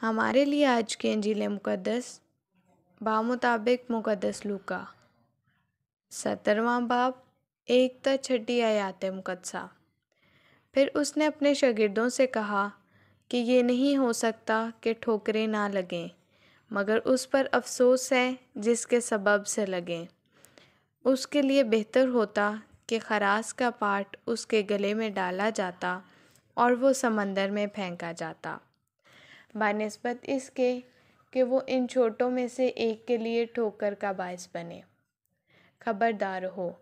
हमारे लिए आज के इंजील मुक़दस बामुताबिक मुक़दस लूका सत्तरवां बाब एक त छठी आयात मुकदसा फिर उसने अपने शागिर्दों से कहा कि ये नहीं हो सकता कि ठोकरें ना लगें मगर उस पर अफसोस है जिसके सबब से लगें उसके लिए बेहतर होता कि खरास का पार्ट उसके गले में डाला जाता और वो समंदर में फेंका जाता बानस्बत इसके कि वो इन छोटों में से एक के लिए ठोकर का बायस बने खबरदार हो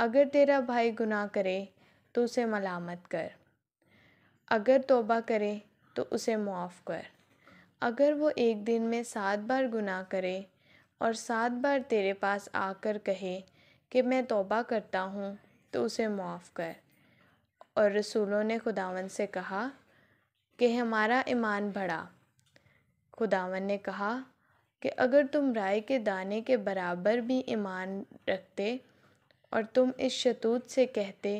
अगर तेरा भाई गुनाह करे तो उसे मलामत कर अगर तोबा करे तो उसे मुआफ़ कर अगर वो एक दिन में सात बार गुनाह करे और सात बार तेरे पास आकर कहे कि मैं तोबा करता हूँ तो उसे मुआफ़ कर और रसूलों ने खुदावन से कहा कि हमारा ईमान बढ़ा खुदावन ने कहा कि अगर तुम राय के दाने के बराबर भी ईमान रखते और तुम इस शतूत से कहते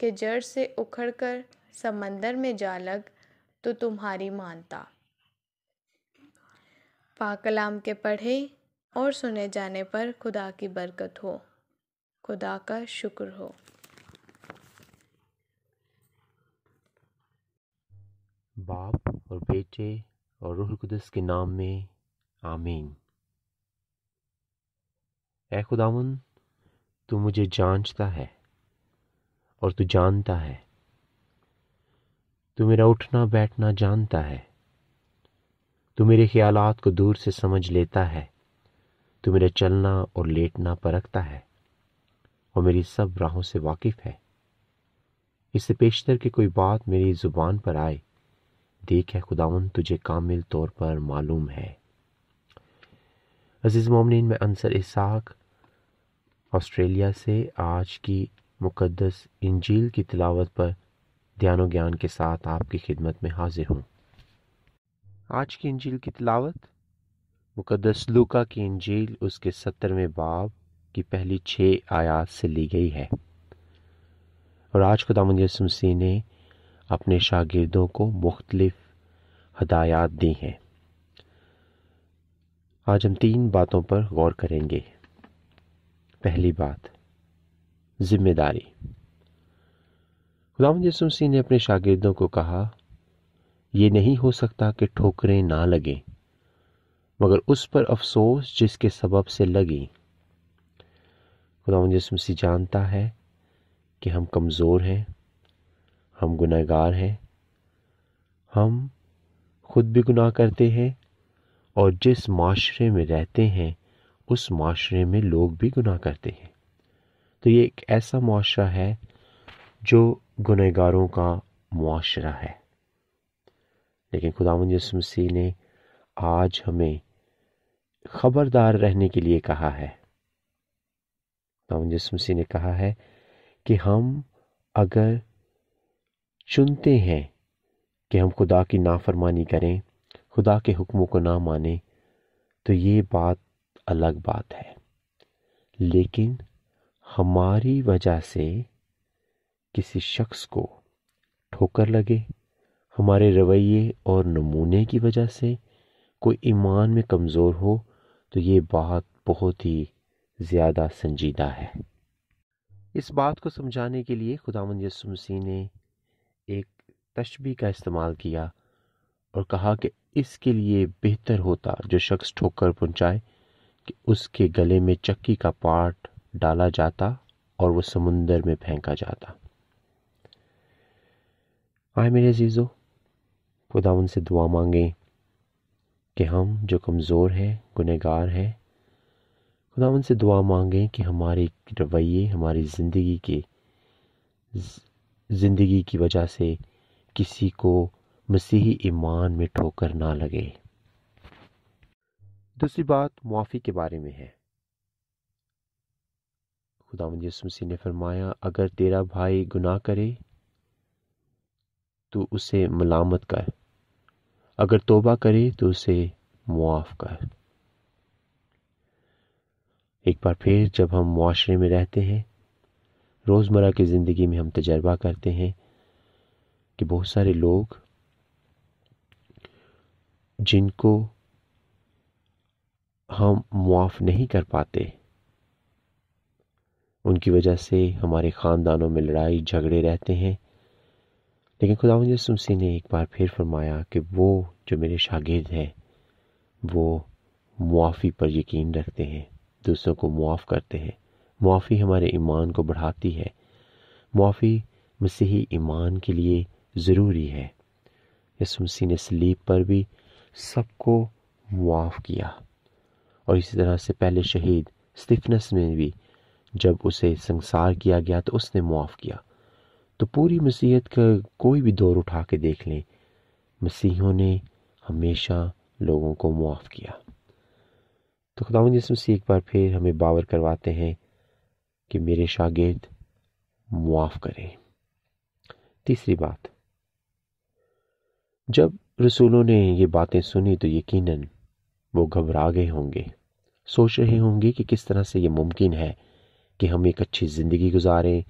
कि जड़ से उखड़ कर समंदर में जा लग तो तुम्हारी मानता पाकलाम के पढ़े और सुने जाने पर खुदा की बरकत हो खुदा का शुक्र हो बाप और बेटे और रूह कुदस के नाम में आमीन ए खुदावन तू मुझे जांचता है और तू जानता है तू मेरा उठना बैठना जानता है तू मेरे ख्यालात को दूर से समझ लेता है तू मेरा चलना और लेटना परखता है और मेरी सब राहों से वाकिफ़ है इससे पेशतर की कोई बात मेरी ज़ुबान पर आए देख है खुदावन तुझे कामिल तौर पर मालूम है अज़ीज़ मोमिन में अंसर इसाक ऑस्ट्रेलिया से आज की मुकद्दस इंजील की तिलावत पर ध्यान ज्ञान के साथ आपकी खिदमत में हाजिर हूँ आज की इंजील की तिलावत मुकद्दस लूका की इंजील उसके सत्तरवें बाब की पहली छः आयात से ली गई है और आज खुदाम यसुमसी ने अपने शागिर्दों को मुख्तलिफ हदायत दी हैं आज हम तीन बातों पर गौर करेंगे पहली बात जिम्मेदारी गुलाम यसुमसी ने अपने शागिर्दों को कहा यह नहीं हो सकता कि ठोकरें ना लगें मगर उस पर अफसोस जिसके सबब से लगी खुदा यसुमसी जानता है कि हम कमज़ोर हैं हम गुनहगार हैं हम खुद भी गुनाह करते हैं और जिस माशरे में रहते हैं उस माशरे में लोग भी गुनाह करते हैं तो ये एक ऐसा माशरा है जो गुनहगारों का माशरा है लेकिन खुदा मुजसमसी मसीह ने आज हमें खबरदार रहने के लिए कहा है ख़ुदा यसु मसीह ने कहा है कि हम अगर चुनते हैं कि हम खुदा की नाफरमानी करें खुदा के हुक्मों को ना माने तो ये बात अलग बात है लेकिन हमारी वजह से किसी शख्स को ठोकर लगे हमारे रवैये और नमूने की वजह से कोई ईमान में कमज़ोर हो तो ये बात बहुत ही ज़्यादा संजीदा है इस बात को समझाने के लिए खुदा यसु मसीह ने तशबी का इस्तेमाल किया और कहा कि इसके लिए बेहतर होता जो शख्स ठोकर पहुंचाए कि उसके गले में चक्की का पार्ट डाला जाता और वह समुंदर में फेंका जाता आए मेरे जीजो खुदा उनसे दुआ मांगें कि हम जो कमज़ोर हैं गुनहगार हैं खुदा उनसे दुआ मांगें कि हमारे रवैये हमारी ज़िंदगी के ज़िंदगी की वजह से किसी को मसीही ईमान में ठोकर ना लगे दूसरी बात मुआफ़ी के बारे में है खुदा मसीह ने फरमाया अगर तेरा भाई गुनाह करे तो उसे मलामत कर अगर तोबा करे तो उसे मुआफ़ कर एक बार फिर जब हम मुआशरे में रहते हैं रोज़मर्रा की ज़िंदगी में हम तजर्बा करते हैं कि बहुत सारे लोग जिनको हम मुआफ़ नहीं कर पाते उनकी वजह से हमारे ख़ानदानों में लड़ाई झगड़े रहते हैं लेकिन खुदा यसुम ने एक बार फिर फरमाया कि वो जो मेरे शागिर्द हैं वो मुआफ़ी पर यकीन रखते हैं दूसरों को मुआफ़ करते हैं मुआफ़ी हमारे ईमान को बढ़ाती है मुआफ़ी मसीही ईमान के लिए ज़रूरी है यसु मसीह ने सलीब पर भी सबको मुआफ़ किया और इसी तरह से पहले शहीद स्टिफनस में भी जब उसे संसार किया गया तो उसने मुआफ़ किया तो पूरी मसीहत का कोई भी दौर उठा के देख लें मसीहों ने हमेशा लोगों को मुआफ़ किया तो खुदा यसमसी एक बार फिर हमें बावर करवाते हैं कि मेरे शागिर्द मुआफ़ करें तीसरी बात जब रसूलों ने ये बातें सुनी तो यकीनन वो घबरा गए होंगे सोच रहे होंगे कि किस तरह से ये मुमकिन है कि हम एक अच्छी ज़िंदगी गुजारें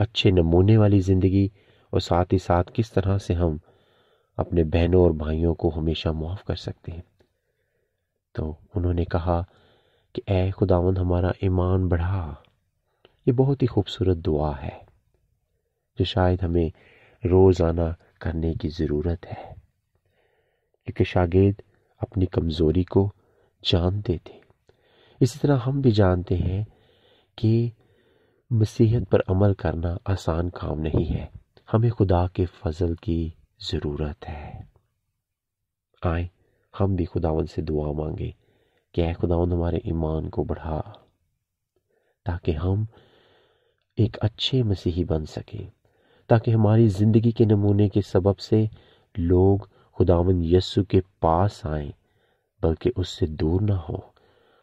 अच्छे नमूने वाली ज़िंदगी और साथ ही साथ किस तरह से हम अपने बहनों और भाइयों को हमेशा मुआफ़ कर सकते हैं तो उन्होंने कहा कि ए खुदावन हमारा ईमान बढ़ा ये बहुत ही खूबसूरत दुआ है जो शायद हमें रोज़ाना करने की ज़रूरत है क्योंकि शागिर्द अपनी कमज़ोरी को जानते थे इसी तरह हम भी जानते हैं कि मसीहत पर अमल करना आसान काम नहीं है हमें खुदा के फजल की ज़रूरत है आए हम भी खुदावन से दुआ मांगे कि ए खुदावन हमारे ईमान को बढ़ा ताकि हम एक अच्छे मसीही बन सकें ताकि हमारी ज़िंदगी के नमूने के सबब से लोग खुदावन यस्सु के पास आए बल्कि उससे दूर ना हो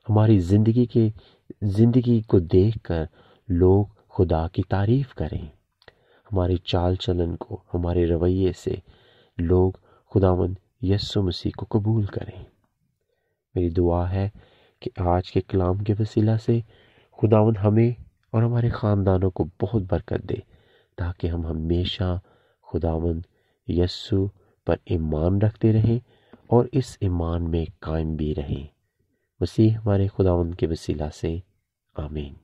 हमारी ज़िंदगी के ज़िंदगी को देखकर लोग खुदा की तारीफ़ करें हमारे चाल चलन को हमारे रवैये से लोग खुदावन यस्सु मसीह को कबूल करें मेरी दुआ है कि आज के कलाम के वसीला से खुदावन हमें और हमारे ख़ानदानों को बहुत बरकत दे ताकि हम हमेशा खुदावन यस्सु पर ईमान रखते रहें और इस ईमान में कायम भी रहें मसीह हमारे खुदा के वसीला से आमीन